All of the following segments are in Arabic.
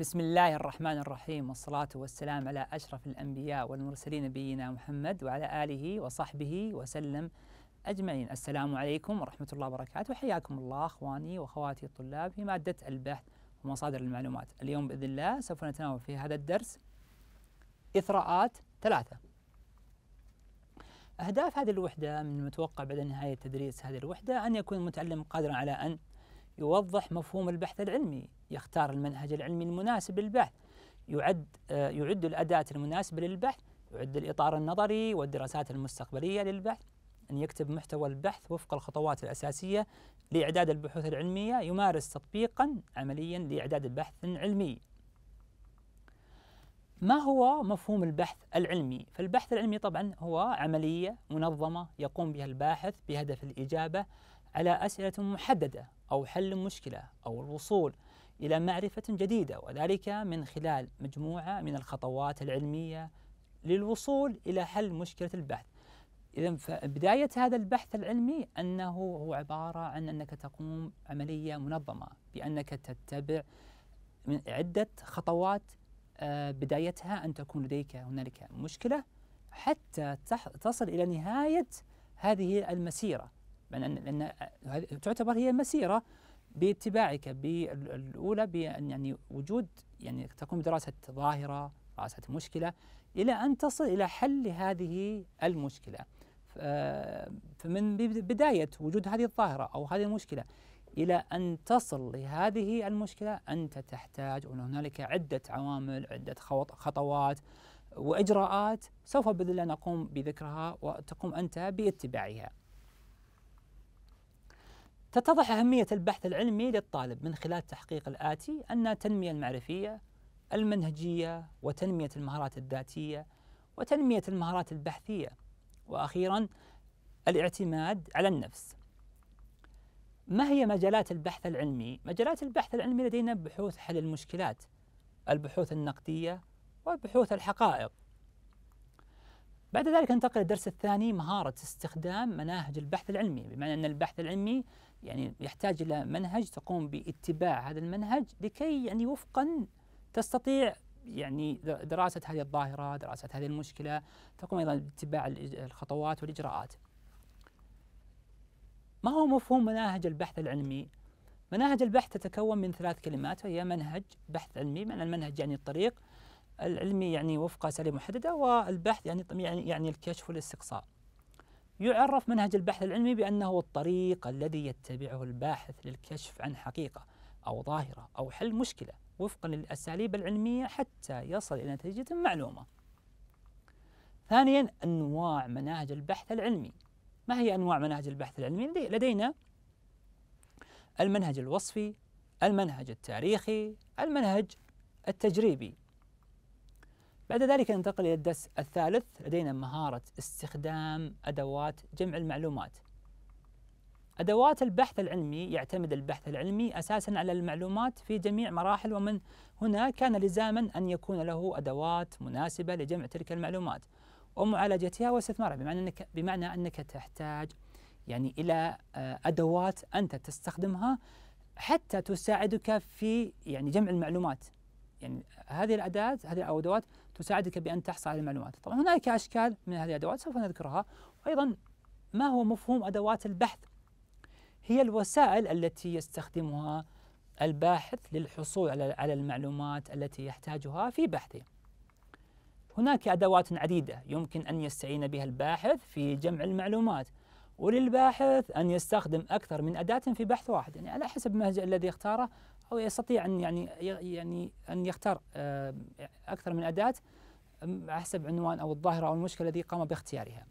بسم الله الرحمن الرحيم والصلاة والسلام على أشرف الأنبياء والمرسلين نبينا محمد وعلى آله وصحبه وسلم أجمعين السلام عليكم ورحمة الله وبركاته حياكم الله أخواني وأخواتي الطلاب في مادة البحث ومصادر المعلومات اليوم بإذن الله سوف نتناول في هذا الدرس إثراءات ثلاثة أهداف هذه الوحدة من المتوقع بعد نهاية تدريس هذه الوحدة أن يكون المتعلم قادرا على أن يوضح مفهوم البحث العلمي يختار المنهج العلمي المناسب للبحث يعد آه، يعد الأداة المناسبة للبحث يعد الإطار النظري والدراسات المستقبلية للبحث أن يكتب محتوى البحث وفق الخطوات الأساسية لإعداد البحوث العلمية يمارس تطبيقا عمليا لإعداد بحث علمي ما هو مفهوم البحث العلمي؟ فالبحث العلمي طبعا هو عملية منظمة يقوم بها الباحث بهدف الإجابة على أسئلة محددة أو حل مشكلة أو الوصول إلى معرفة جديدة وذلك من خلال مجموعة من الخطوات العلمية للوصول إلى حل مشكلة البحث إذا فبداية هذا البحث العلمي أنه هو عبارة عن أنك تقوم عملية منظمة بأنك تتبع من عدة خطوات آه، بدايتها أن تكون لديك هنالك مشكلة حتى تصل إلى نهاية هذه المسيرة لأن تعتبر هي مسيرة باتباعك بالاولى بان يعني وجود يعني تقوم بدراسه ظاهره، دراسه مشكله الى ان تصل الى حل هذه المشكله. فمن بدايه وجود هذه الظاهره او هذه المشكله إلى أن تصل لهذه المشكلة أنت تحتاج أن هنالك عدة عوامل عدة خطوات وإجراءات سوف بإذن الله نقوم بذكرها وتقوم أنت باتباعها تتضح أهمية البحث العلمي للطالب من خلال تحقيق الآتي أن التنمية المعرفية المنهجية وتنمية المهارات الذاتية وتنمية المهارات البحثية وأخيرا الاعتماد على النفس ما هي مجالات البحث العلمي؟ مجالات البحث العلمي لدينا بحوث حل المشكلات البحوث النقدية وبحوث الحقائق بعد ذلك ننتقل للدرس الثاني مهارة استخدام مناهج البحث العلمي بمعنى أن البحث العلمي يعني يحتاج إلى منهج تقوم باتباع هذا المنهج لكي يعني وفقا تستطيع يعني دراسة هذه الظاهرة دراسة هذه المشكلة تقوم أيضا باتباع الخطوات والإجراءات ما هو مفهوم مناهج البحث العلمي؟ مناهج البحث تتكون من ثلاث كلمات وهي منهج بحث علمي معنى المنهج يعني الطريق العلمي يعني وفق أساليب محددة والبحث يعني يعني يعني الكشف والاستقصاء يعرف منهج البحث العلمي بأنه الطريق الذي يتبعه الباحث للكشف عن حقيقة أو ظاهرة أو حل مشكلة وفقا للأساليب العلمية حتى يصل إلى نتيجة معلومة. ثانيا أنواع مناهج البحث العلمي. ما هي أنواع مناهج البحث العلمي؟ لدينا المنهج الوصفي، المنهج التاريخي، المنهج التجريبي. بعد ذلك ننتقل إلى الدرس الثالث لدينا مهارة استخدام أدوات جمع المعلومات أدوات البحث العلمي يعتمد البحث العلمي أساسا على المعلومات في جميع مراحل ومن هنا كان لزاما أن يكون له أدوات مناسبة لجمع تلك المعلومات ومعالجتها واستثمارها بمعنى أنك, بمعنى أنك تحتاج يعني إلى آه، أدوات أنت تستخدمها حتى تساعدك في يعني جمع المعلومات يعني هذه الأداة هذه الأدوات تساعدك بأن تحصل على المعلومات طبعا هناك أشكال من هذه الأدوات سوف نذكرها وأيضا ما هو مفهوم أدوات البحث هي الوسائل التي يستخدمها الباحث للحصول على المعلومات التي يحتاجها في بحثه هناك أدوات عديدة يمكن أن يستعين بها الباحث في جمع المعلومات وللباحث أن يستخدم أكثر من أداة في بحث واحد يعني على حسب المهجع الذي اختاره او يستطيع ان يعني يعني ان يختار آه، اكثر من اداه حسب عنوان او الظاهره او المشكله الذي قام باختيارها.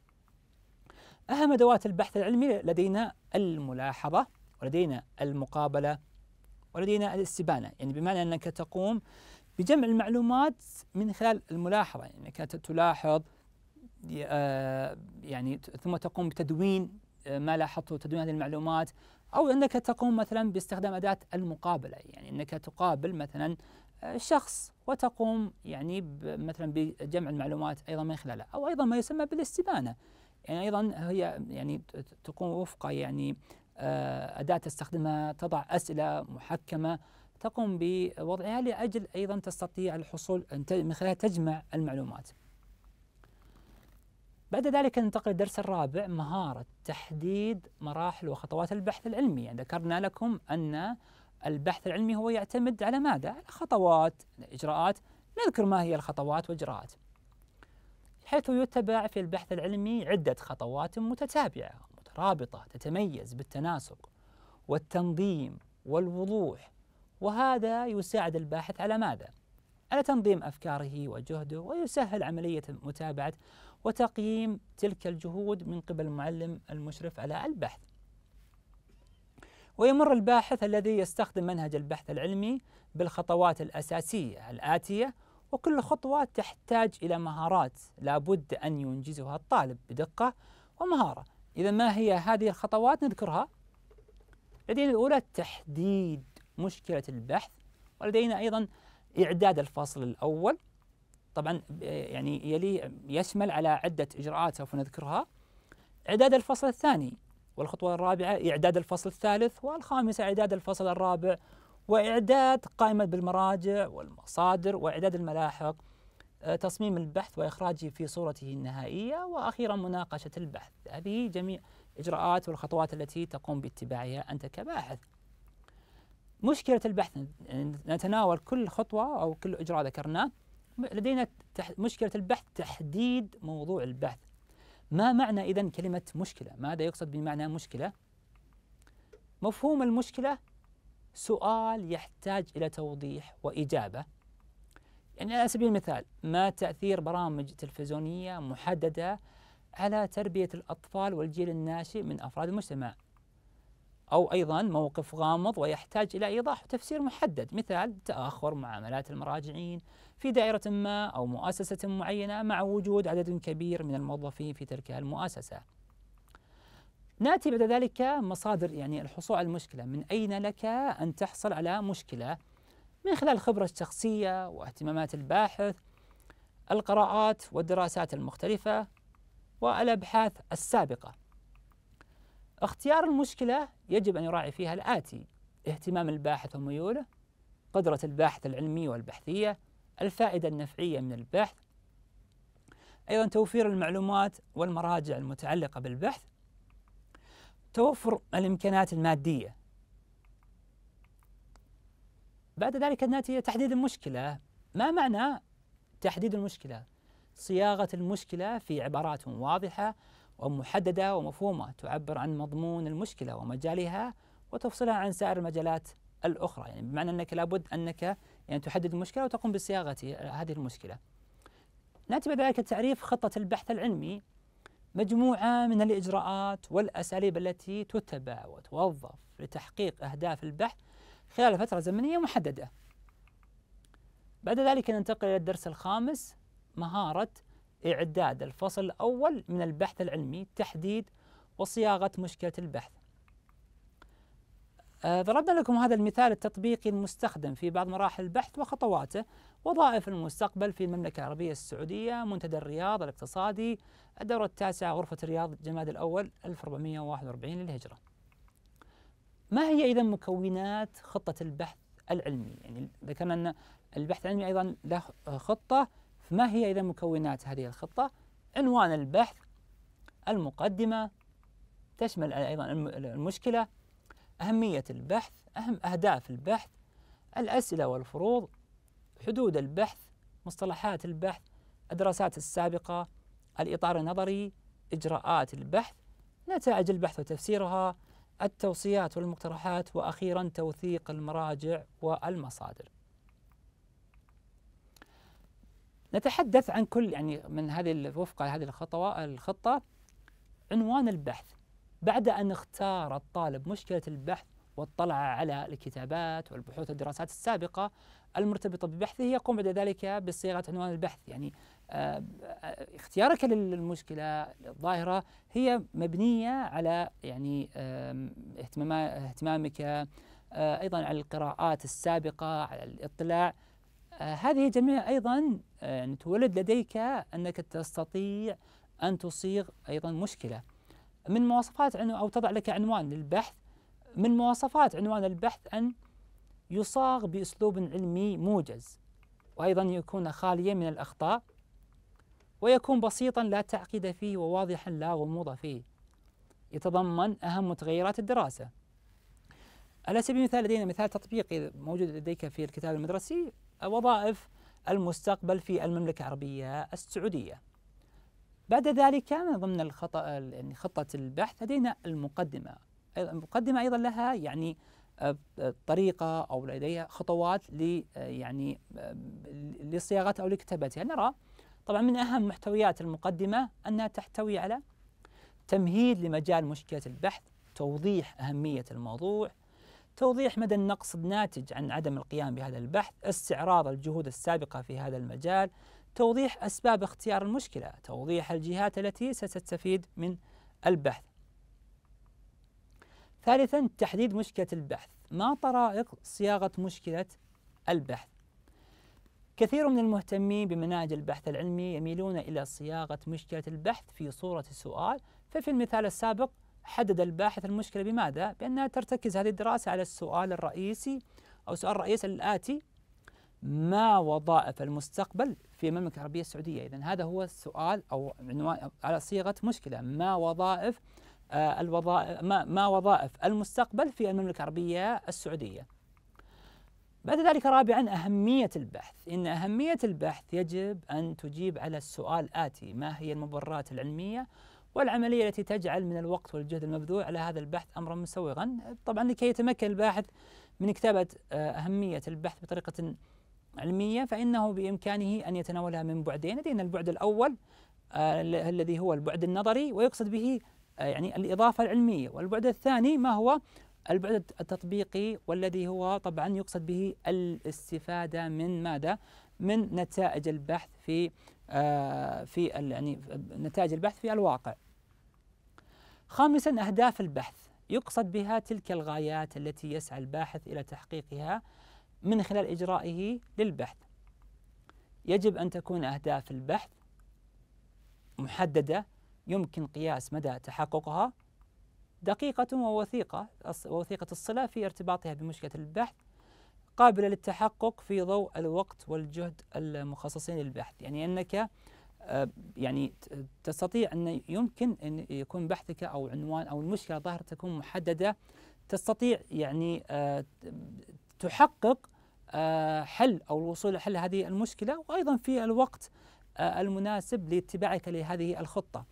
اهم ادوات البحث العلمي لدينا الملاحظه ولدينا المقابله ولدينا الاستبانه، يعني بمعنى انك تقوم بجمع المعلومات من خلال الملاحظه، يعني انك تلاحظ آه، يعني ثم تقوم بتدوين آه، ما لاحظته تدوين هذه المعلومات أو أنك تقوم مثلا باستخدام أداة المقابلة يعني أنك تقابل مثلا آه، شخص وتقوم يعني مثلا بجمع المعلومات أيضا من خلاله أو أيضا ما يسمى بالاستبانة يعني أيضا هي يعني تقوم وفق يعني آه، أداة تستخدمها تضع أسئلة محكمة تقوم بوضعها لأجل أيضا تستطيع الحصول من خلالها تجمع المعلومات بعد ذلك ننتقل للدرس الرابع مهارة تحديد مراحل وخطوات البحث العلمي يعني ذكرنا لكم أن البحث العلمي هو يعتمد على ماذا؟ على خطوات إجراءات نذكر ما هي الخطوات والإجراءات حيث يتبع في البحث العلمي عدة خطوات متتابعة مترابطة تتميز بالتناسق والتنظيم والوضوح وهذا يساعد الباحث على ماذا؟ على تنظيم أفكاره وجهده ويسهل عملية متابعة وتقييم تلك الجهود من قبل المعلم المشرف على البحث ويمر الباحث الذي يستخدم منهج البحث العلمي بالخطوات الأساسية الآتية وكل خطوة تحتاج إلى مهارات لابد أن ينجزها الطالب بدقة ومهارة إذا ما هي هذه الخطوات نذكرها لدينا الأولى تحديد مشكلة البحث ولدينا أيضا إعداد الفصل الأول طبعا يعني يلي يشمل على عدة إجراءات سوف نذكرها إعداد الفصل الثاني والخطوة الرابعة إعداد الفصل الثالث والخامسة إعداد الفصل الرابع وإعداد قائمة بالمراجع والمصادر وإعداد الملاحق آه، تصميم البحث وإخراجه في صورته النهائية وأخيرا مناقشة البحث هذه جميع إجراءات والخطوات التي تقوم باتباعها أنت كباحث مشكلة البحث نتناول كل خطوة أو كل إجراء ذكرناه لدينا مشكلة البحث تحديد موضوع البحث ما معنى إذا كلمة مشكلة؟ ماذا يقصد بمعنى مشكلة؟ مفهوم المشكلة سؤال يحتاج إلى توضيح وإجابة يعني على سبيل المثال ما تأثير برامج تلفزيونية محددة على تربية الأطفال والجيل الناشئ من أفراد المجتمع أو أيضا موقف غامض ويحتاج إلى إيضاح وتفسير محدد مثال تأخر معاملات المراجعين في دائرة ما أو مؤسسة معينة مع وجود عدد كبير من الموظفين في تلك المؤسسة ناتي بعد ذلك مصادر يعني الحصول على المشكله، من اين لك ان تحصل على مشكله؟ من خلال الخبره الشخصيه واهتمامات الباحث، القراءات والدراسات المختلفه، والابحاث السابقه. اختيار المشكله يجب ان يراعي فيها الاتي: اهتمام الباحث وميوله، قدره الباحث العلميه والبحثيه، الفائدة النفعية من البحث أيضا توفير المعلومات والمراجع المتعلقة بالبحث توفر الإمكانات المادية بعد ذلك الناتجة تحديد المشكلة ما معنى تحديد المشكلة؟ صياغة المشكلة في عبارات واضحة ومحددة ومفهومة تعبر عن مضمون المشكلة ومجالها وتفصلها عن سائر المجالات الأخرى يعني بمعنى أنك لابد أنك يعني تحدد المشكلة وتقوم بصياغة هذه المشكلة نأتي بعد ذلك تعريف خطة البحث العلمي مجموعة من الإجراءات والأساليب التي تتبع وتوظف لتحقيق أهداف البحث خلال فترة زمنية محددة بعد ذلك ننتقل إلى الدرس الخامس مهارة إعداد الفصل الأول من البحث العلمي تحديد وصياغة مشكلة البحث آه، ضربنا لكم هذا المثال التطبيقي المستخدم في بعض مراحل البحث وخطواته وظائف المستقبل في المملكة العربية السعودية منتدى الرياض الاقتصادي الدورة التاسعة غرفة الرياض جماد الأول 1441 للهجرة ما هي إذا مكونات خطة البحث العلمي يعني ذكرنا أن البحث العلمي أيضا له خطة فما هي إذا مكونات هذه الخطة عنوان البحث المقدمة تشمل أيضا المشكلة أهمية البحث أهم أهداف البحث الأسئلة والفروض حدود البحث مصطلحات البحث الدراسات السابقة الإطار النظري إجراءات البحث نتائج البحث وتفسيرها التوصيات والمقترحات وأخيرا توثيق المراجع والمصادر نتحدث عن كل يعني من هذه وفق هذه الخطوة الخطة عنوان البحث بعد أن اختار الطالب مشكلة البحث واطلع على الكتابات والبحوث والدراسات السابقة المرتبطة ببحثه يقوم بعد ذلك بصيغة عنوان البحث يعني آه، آه، اختيارك للمشكلة الظاهرة هي مبنية على يعني اهتمامك آه، أيضا على القراءات السابقة على الاطلاع هذه جميع أيضا يعني تولد لديك أنك تستطيع أن تصيغ أيضا مشكلة من مواصفات عنو أو تضع لك عنوان للبحث من مواصفات عنوان البحث أن يصاغ بأسلوب علمي موجز وأيضا يكون خاليا من الأخطاء ويكون بسيطا لا تعقيد فيه وواضحا لا غموض فيه يتضمن أهم متغيرات الدراسة على سبيل المثال لدينا مثال تطبيقي موجود لديك في الكتاب المدرسي وظائف المستقبل في المملكة العربية السعودية بعد ذلك من ضمن الخطأ يعني خطة البحث لدينا المقدمة المقدمة أيضا لها يعني آه، طريقة أو لديها خطوات ل آه، يعني آه، لصياغتها أو لكتابتها نرى طبعا من أهم محتويات المقدمة أنها تحتوي على تمهيد لمجال مشكلة البحث توضيح أهمية الموضوع توضيح مدى النقص الناتج عن عدم القيام بهذا البحث استعراض الجهود السابقة في هذا المجال توضيح أسباب اختيار المشكلة توضيح الجهات التي ستستفيد من البحث ثالثا تحديد مشكلة البحث ما طرائق صياغة مشكلة البحث كثير من المهتمين بمناهج البحث العلمي يميلون إلى صياغة مشكلة البحث في صورة السؤال ففي المثال السابق حدد الباحث المشكلة بماذا؟ بأنها ترتكز هذه الدراسة على السؤال الرئيسي أو سؤال الرئيس الآتي ما وظائف المستقبل في المملكة العربية السعودية إذا هذا هو السؤال أو عنوان على صيغة مشكلة ما وظائف آه، الوظائف ما, ما وظائف المستقبل في المملكة العربية السعودية بعد ذلك رابعا أهمية البحث إن أهمية البحث يجب أن تجيب على السؤال الآتي ما هي المبررات العلمية والعملية التي تجعل من الوقت والجهد المبذول على هذا البحث أمرا مسوغا طبعا لكي يتمكن الباحث من كتابة آه، أهمية البحث بطريقة علمية فإنه بإمكانه أن يتناولها من بعدين لدينا البعد الأول آه الذي هو البعد النظري ويقصد به آه يعني الإضافة العلمية والبعد الثاني ما هو البعد التطبيقي والذي هو طبعا يقصد به الاستفادة من ماذا؟ من نتائج البحث في آه في يعني نتائج البحث في الواقع. خامسا أهداف البحث يقصد بها تلك الغايات التي يسعى الباحث إلى تحقيقها من خلال إجرائه للبحث يجب أن تكون أهداف البحث محددة يمكن قياس مدى تحققها دقيقة ووثيقة ووثيقة الصلة في ارتباطها بمشكلة البحث قابلة للتحقق في ضوء الوقت والجهد المخصصين للبحث يعني أنك آه، يعني تستطيع أن يمكن أن يكون بحثك أو عنوان أو المشكلة ظاهرة تكون محددة تستطيع يعني آه، تحقق آه، حل أو الوصول لحل هذه المشكلة وأيضا في الوقت آه، المناسب لاتباعك لهذه الخطة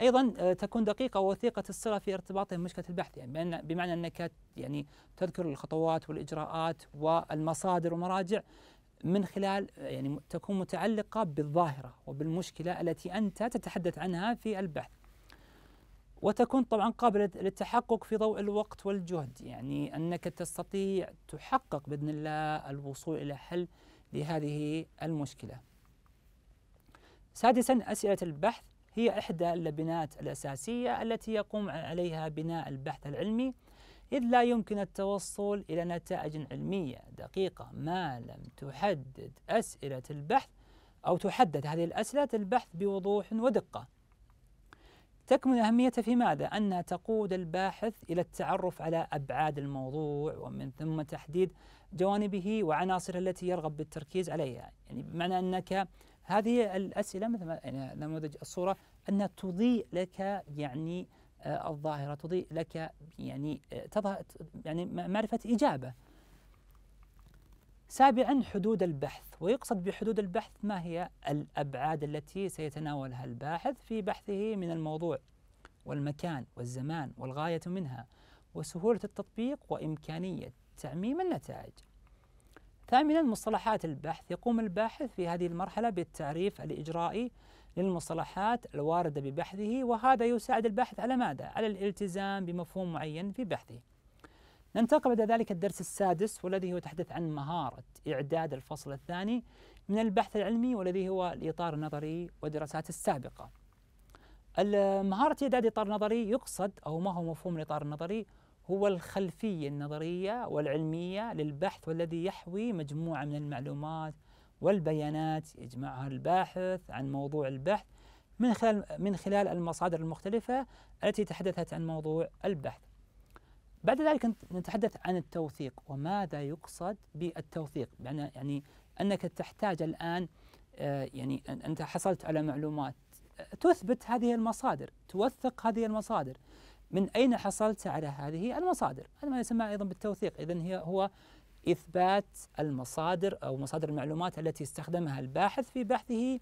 ايضا آه، تكون دقيقه ووثيقه الصله في ارتباطها بمشكله البحث يعني بمعنى انك يعني تذكر الخطوات والاجراءات والمصادر والمراجع من خلال يعني تكون متعلقه بالظاهره وبالمشكله التي انت تتحدث عنها في البحث. وتكون طبعا قابلة للتحقق في ضوء الوقت والجهد يعني أنك تستطيع تحقق بإذن الله الوصول إلى حل لهذه المشكلة سادسا أسئلة البحث هي إحدى اللبنات الأساسية التي يقوم عليها بناء البحث العلمي إذ لا يمكن التوصل إلى نتائج علمية دقيقة ما لم تحدد أسئلة البحث أو تحدد هذه الأسئلة البحث بوضوح ودقة تكمن أهميتها في ماذا؟ أنها تقود الباحث إلى التعرف على أبعاد الموضوع ومن ثم تحديد جوانبه وعناصره التي يرغب بالتركيز عليها يعني بمعنى أنك هذه الأسئلة مثل ما يعني نموذج الصورة أنها تضيء لك يعني آه، الظاهرة تضيء لك يعني آه، تظهر يعني معرفة إجابة سابعا حدود البحث ويقصد بحدود البحث ما هي الأبعاد التي سيتناولها الباحث في بحثه من الموضوع والمكان والزمان والغاية منها وسهولة التطبيق وإمكانية تعميم النتائج. ثامنا مصطلحات البحث يقوم الباحث في هذه المرحلة بالتعريف الإجرائي للمصطلحات الواردة ببحثه وهذا يساعد الباحث على ماذا؟ على الالتزام بمفهوم معين في بحثه. ننتقل بعد ذلك الدرس السادس والذي هو يتحدث عن مهارة إعداد الفصل الثاني من البحث العلمي والذي هو الإطار النظري والدراسات السابقة. مهارة إعداد إطار نظري يقصد أو ما هو مفهوم الإطار النظري هو الخلفية النظرية والعلمية للبحث والذي يحوي مجموعة من المعلومات والبيانات يجمعها الباحث عن موضوع البحث من خلال من خلال المصادر المختلفة التي تحدثت عن موضوع البحث. بعد ذلك نتحدث عن التوثيق وماذا يقصد بالتوثيق يعني, يعني أنك تحتاج الآن آه، يعني أنت حصلت على معلومات آه، تثبت هذه المصادر توثق هذه المصادر من أين حصلت على هذه المصادر هذا ما يسمى أيضا بالتوثيق إذا هي هو إثبات المصادر أو مصادر المعلومات التي استخدمها الباحث في بحثه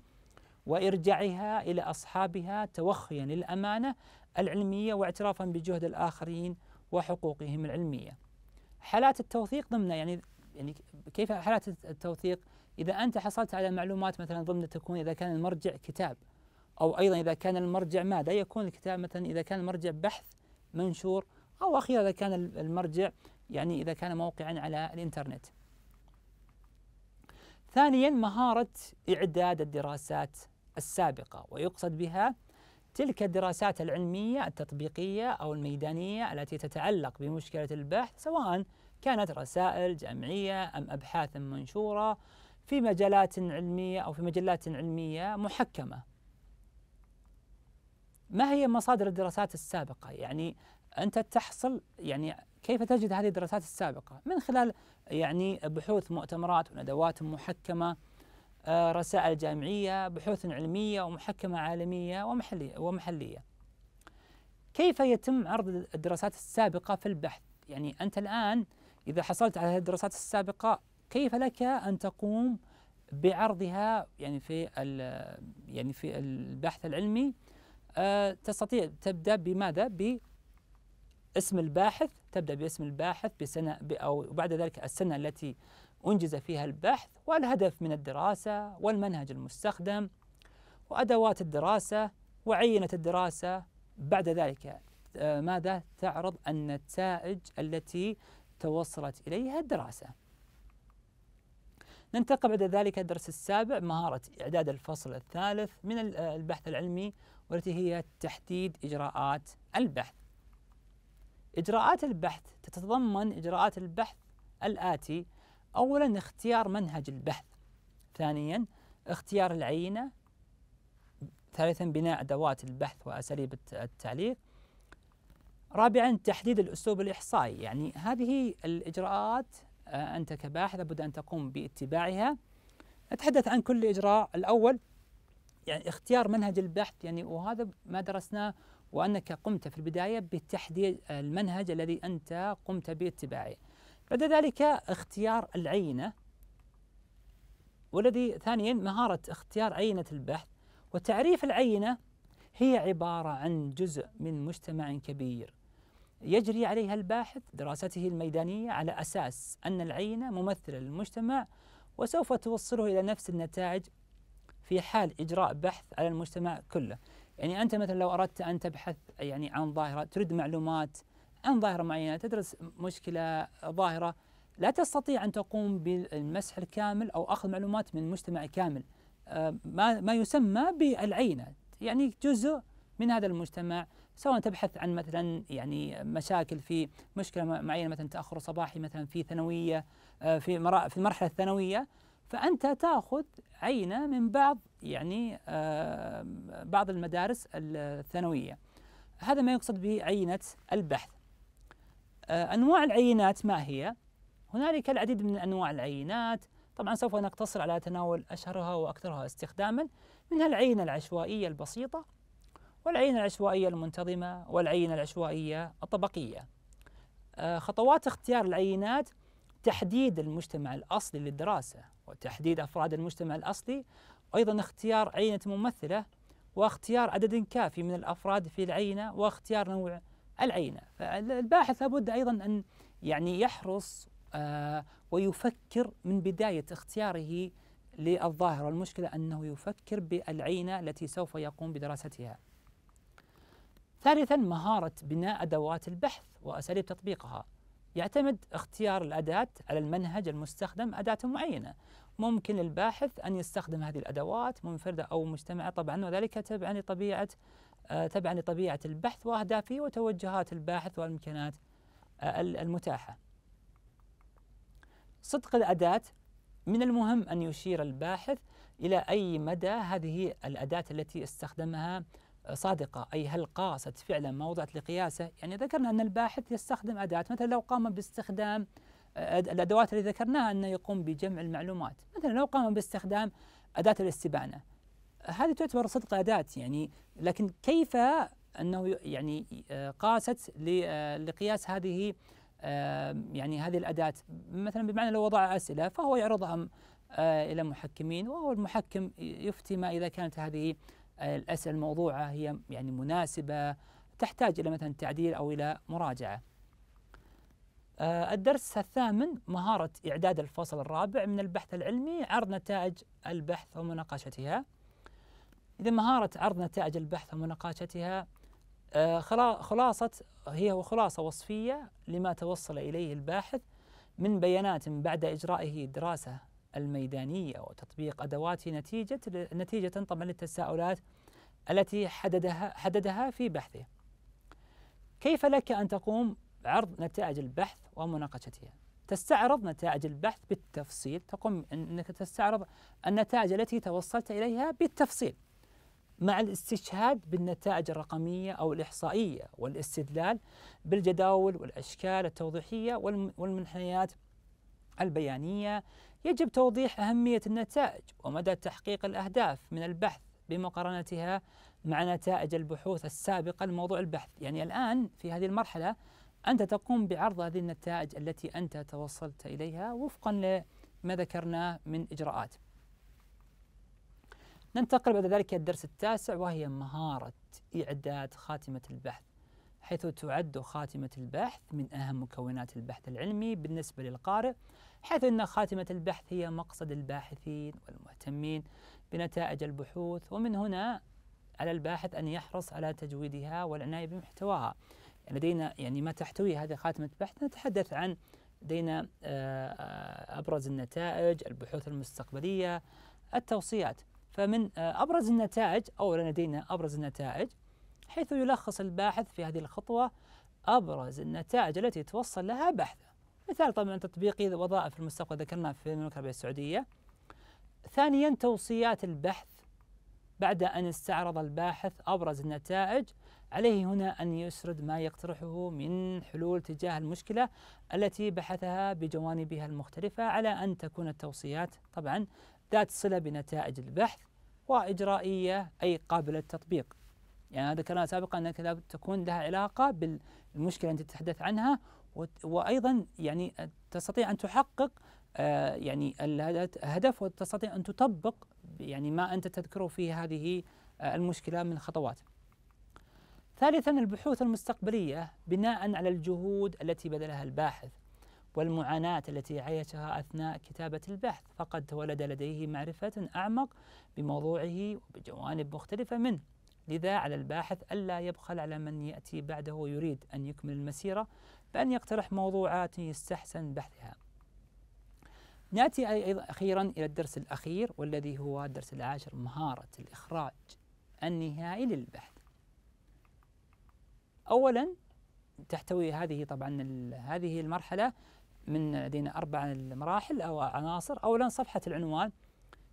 وإرجاعها إلى أصحابها توخيا للأمانة العلمية واعترافا بجهد الآخرين وحقوقهم العلمية حالات التوثيق ضمن يعني يعني كيف حالات التوثيق إذا أنت حصلت على معلومات مثلا ضمن تكون إذا كان المرجع كتاب أو أيضا إذا كان المرجع ماذا يكون الكتاب مثلا إذا كان المرجع بحث منشور أو أخيرا إذا كان المرجع يعني إذا كان موقعا على الإنترنت ثانيا مهارة إعداد الدراسات السابقة ويقصد بها تلك الدراسات العلمية التطبيقية أو الميدانية التي تتعلق بمشكلة البحث سواء كانت رسائل جامعية أم أبحاث منشورة في مجالات علمية أو في مجلات علمية محكمة ما هي مصادر الدراسات السابقة؟ يعني أنت تحصل يعني كيف تجد هذه الدراسات السابقة؟ من خلال يعني بحوث مؤتمرات وندوات محكمة آه، رسائل جامعية بحوث علمية ومحكمة عالمية ومحلية, ومحلية كيف يتم عرض الدراسات السابقة في البحث يعني أنت الآن إذا حصلت على الدراسات السابقة كيف لك أن تقوم بعرضها يعني في يعني في البحث العلمي أه تستطيع تبدأ بماذا؟ باسم الباحث تبدأ باسم الباحث بسنة أو بعد ذلك السنة التي أنجز فيها البحث والهدف من الدراسة والمنهج المستخدم وأدوات الدراسة وعينة الدراسة بعد ذلك آه، ماذا تعرض النتائج التي توصلت إليها الدراسة ننتقل بعد ذلك الدرس السابع مهارة إعداد الفصل الثالث من آه، البحث العلمي والتي هي تحديد إجراءات البحث إجراءات البحث تتضمن إجراءات البحث الآتي أولا اختيار منهج البحث ثانيا اختيار العينة ثالثا بناء أدوات البحث وأساليب التعليق رابعا تحديد الأسلوب الإحصائي يعني هذه الإجراءات آه، أنت كباحث لابد أن تقوم باتباعها أتحدث عن كل إجراء الأول يعني اختيار منهج البحث يعني وهذا ما درسناه وأنك قمت في البداية بتحديد المنهج الذي أنت قمت باتباعه بعد ذلك اختيار العينة والذي ثانيا مهارة اختيار عينة البحث وتعريف العينة هي عبارة عن جزء من مجتمع كبير يجري عليها الباحث دراسته الميدانية على أساس أن العينة ممثلة للمجتمع وسوف توصله إلى نفس النتائج في حال إجراء بحث على المجتمع كله يعني أنت مثلا لو أردت أن تبحث يعني عن ظاهرة تريد معلومات عن ظاهرة معينة تدرس مشكلة ظاهرة لا تستطيع أن تقوم بالمسح الكامل أو أخذ معلومات من مجتمع كامل آه، ما ما يسمى بالعينة يعني جزء من هذا المجتمع سواء تبحث عن مثلا يعني مشاكل في مشكله معينه مثلا تاخر صباحي مثلا في ثانويه آه، في في المرحله الثانويه فانت تاخذ عينه من بعض يعني آه، بعض المدارس الثانويه هذا ما يقصد بعينه البحث أنواع العينات ما هي؟ هنالك العديد من أنواع العينات طبعا سوف نقتصر على تناول أشهرها وأكثرها استخداما منها العينة العشوائية البسيطة والعينة العشوائية المنتظمة والعينة العشوائية الطبقية آه، خطوات اختيار العينات تحديد المجتمع الأصلي للدراسة وتحديد أفراد المجتمع الأصلي وأيضا اختيار عينة ممثلة واختيار عدد كافي من الأفراد في العينة واختيار نوع العينة فالباحث لابد أيضا أن يعني يحرص آه، ويفكر من بداية اختياره للظاهرة والمشكلة أنه يفكر بالعينة التي سوف يقوم بدراستها ثالثا مهارة بناء أدوات البحث وأساليب تطبيقها يعتمد اختيار الأداة على المنهج المستخدم أداة معينة ممكن الباحث أن يستخدم هذه الأدوات منفردة أو مجتمعة طبعا وذلك تبعا لطبيعة آه، تبعا لطبيعة البحث وأهدافه وتوجهات الباحث والإمكانات آه، المتاحة صدق الأداة من المهم أن يشير الباحث إلى أي مدى هذه الأداة التي استخدمها صادقة أي هل قاست فعلا ما وضعت لقياسه يعني ذكرنا أن الباحث يستخدم أداة مثلا لو قام باستخدام آه، الأدوات اللي ذكرناها أنه يقوم بجمع المعلومات مثلا لو قام باستخدام أداة الاستبانة هذه تعتبر صدق أداة يعني لكن كيف أنه يعني آه، قاست آه، لقياس هذه آه، يعني هذه الأداة مثلا بمعنى لو وضع أسئلة فهو يعرضها إلى محكمين وهو المحكم يفتي ما إذا كانت هذه الأسئلة الموضوعة هي يعني مناسبة تحتاج إلى مثلا تعديل أو إلى مراجعة الدرس الثامن مهارة إعداد الفصل الرابع من البحث العلمي عرض نتائج البحث ومناقشتها إذا مهارة عرض نتائج البحث ومناقشتها آه، خلاصة هي خلاصة وصفية لما توصل إليه الباحث من بيانات بعد إجرائه الدراسة الميدانية وتطبيق أدواته نتيجة نتيجة طبعا للتساؤلات التي حددها حددها في بحثه. كيف لك أن تقوم عرض نتائج البحث ومناقشتها؟ تستعرض نتائج البحث بالتفصيل، تقوم أنك تستعرض النتائج التي توصلت إليها بالتفصيل. مع الاستشهاد بالنتائج الرقمية أو الإحصائية والاستدلال بالجداول والأشكال التوضيحية والمنحنيات البيانية يجب توضيح أهمية النتائج ومدى تحقيق الأهداف من البحث بمقارنتها مع نتائج البحوث السابقة لموضوع البحث يعني الآن في هذه المرحلة أنت تقوم بعرض هذه النتائج التي أنت توصلت إليها وفقا لما ذكرناه من إجراءات ننتقل بعد ذلك إلى الدرس التاسع وهي مهارة إعداد خاتمة البحث حيث تعد خاتمة البحث من أهم مكونات البحث العلمي بالنسبة للقارئ حيث أن خاتمة البحث هي مقصد الباحثين والمهتمين بنتائج البحوث ومن هنا على الباحث أن يحرص على تجويدها والعناية بمحتواها يعني لدينا يعني ما تحتوي هذه خاتمة بحث نتحدث عن لدينا آه، آه، أبرز النتائج البحوث المستقبلية التوصيات فمن آه، أبرز النتائج أو لدينا أبرز النتائج حيث يلخص الباحث في هذه الخطوة أبرز النتائج التي توصل لها بحثه مثال طبعا تطبيقي وظائف المستقبل ذكرناه في المملكة العربية السعودية ثانيا توصيات البحث بعد أن استعرض الباحث أبرز النتائج عليه هنا أن يسرد ما يقترحه من حلول تجاه المشكلة التي بحثها بجوانبها المختلفة على أن تكون التوصيات طبعا ذات صلة بنتائج البحث وإجرائية أي قابلة للتطبيق يعني ذكرنا سابقا انك تكون لها علاقة بالمشكلة التي تتحدث عنها وأيضا يعني تستطيع أن تحقق آه، يعني الهدف وتستطيع أن تطبق يعني ما أنت تذكره في هذه آه، المشكلة من خطوات ثالثا البحوث المستقبلية بناء على الجهود التي بذلها الباحث والمعاناة التي عيشها أثناء كتابة البحث فقد تولد لديه معرفة أعمق بموضوعه وبجوانب مختلفة منه لذا على الباحث ألا يبخل على من يأتي بعده ويريد أن يكمل المسيرة بأن يقترح موضوعات يستحسن بحثها نأتي أيضا أخيرا إلى الدرس الأخير والذي هو الدرس العاشر مهارة الإخراج النهائي للبحث أولا تحتوي هذه طبعا هذه المرحلة من لدينا أربع مراحل أو عناصر أولا صفحة العنوان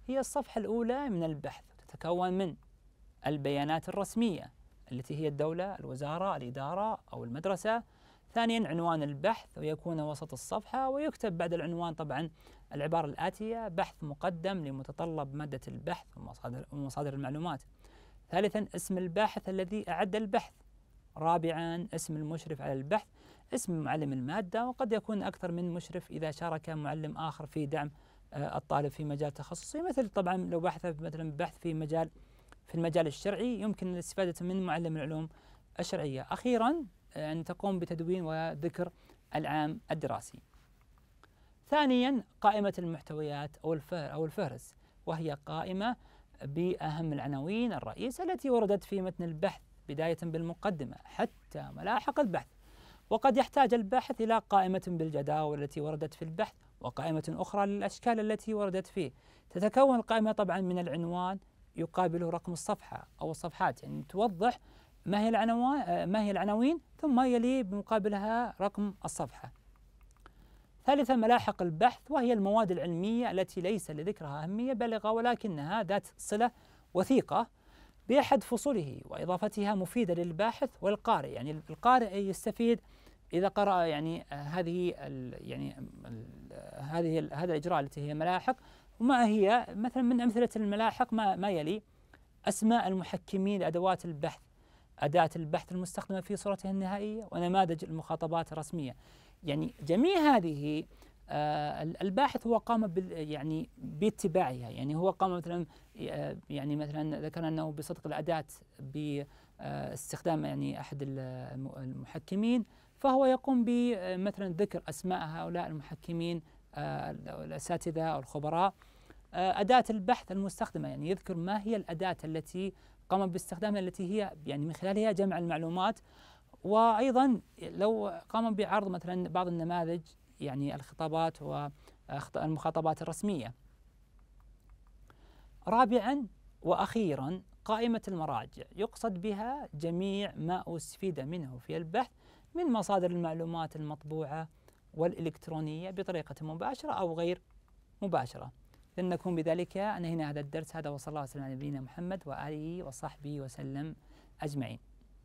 هي الصفحة الأولى من البحث تتكون من البيانات الرسمية التي هي الدولة الوزارة الإدارة أو المدرسة ثانيا عنوان البحث ويكون وسط الصفحة ويكتب بعد العنوان طبعا العبارة الآتية بحث مقدم لمتطلب مادة البحث ومصادر المعلومات ثالثا اسم الباحث الذي أعد البحث رابعا اسم المشرف على البحث اسم معلم المادة وقد يكون أكثر من مشرف إذا شارك معلم آخر في دعم آه، الطالب في مجال تخصصي مثل طبعا لو بحث مثلا بحث في مجال في المجال الشرعي يمكن الاستفادة من معلم العلوم الشرعية أخيرا آه، أن تقوم بتدوين وذكر العام الدراسي ثانيا قائمة المحتويات أو أو الفهرس وهي قائمة بأهم العناوين الرئيسة التي وردت في متن البحث بداية بالمقدمة حتى ملاحق البحث وقد يحتاج الباحث إلى قائمة بالجداول التي وردت في البحث وقائمة أخرى للأشكال التي وردت فيه تتكون القائمة طبعا من العنوان يقابله رقم الصفحة أو الصفحات يعني توضح ما هي العنوان ما هي العناوين ثم يلي بمقابلها رقم الصفحة. ثالثا ملاحق البحث وهي المواد العلمية التي ليس لذكرها أهمية بالغة ولكنها ذات صلة وثيقة بأحد فصوله وإضافتها مفيدة للباحث والقارئ يعني القارئ يستفيد اذا قرأ يعني هذه الـ يعني الـ هذه الـ هذا الاجراء التي هي ملاحق وما هي مثلا من امثله الملاحق ما ما يلي اسماء المحكمين لادوات البحث أداة البحث المستخدمة في صورتها النهائية ونماذج المخاطبات الرسمية يعني جميع هذه آه الباحث هو قام يعني باتباعها يعني هو قام مثلا آه، يعني مثلا ذكر انه بصدق الاداه باستخدام آه، يعني احد المحكمين فهو يقوم بمثلا آه، ذكر أسماء هؤلاء المحكمين آه، الأساتذة أو الخبراء آه، أداة البحث المستخدمة يعني يذكر ما هي الأداة التي قام باستخدامها التي هي يعني من خلالها جمع المعلومات وأيضا لو قام بعرض مثلا بعض النماذج يعني الخطابات والمخاطبات الرسمية رابعا وأخيرا قائمة المراجع يقصد بها جميع ما أستفيد منه في البحث من مصادر المعلومات المطبوعة والإلكترونية بطريقة مباشرة أو غير مباشرة لنكون بذلك أنهينا هذا الدرس هذا وصلى الله وسلم على نبينا محمد وآله وصحبه وسلم أجمعين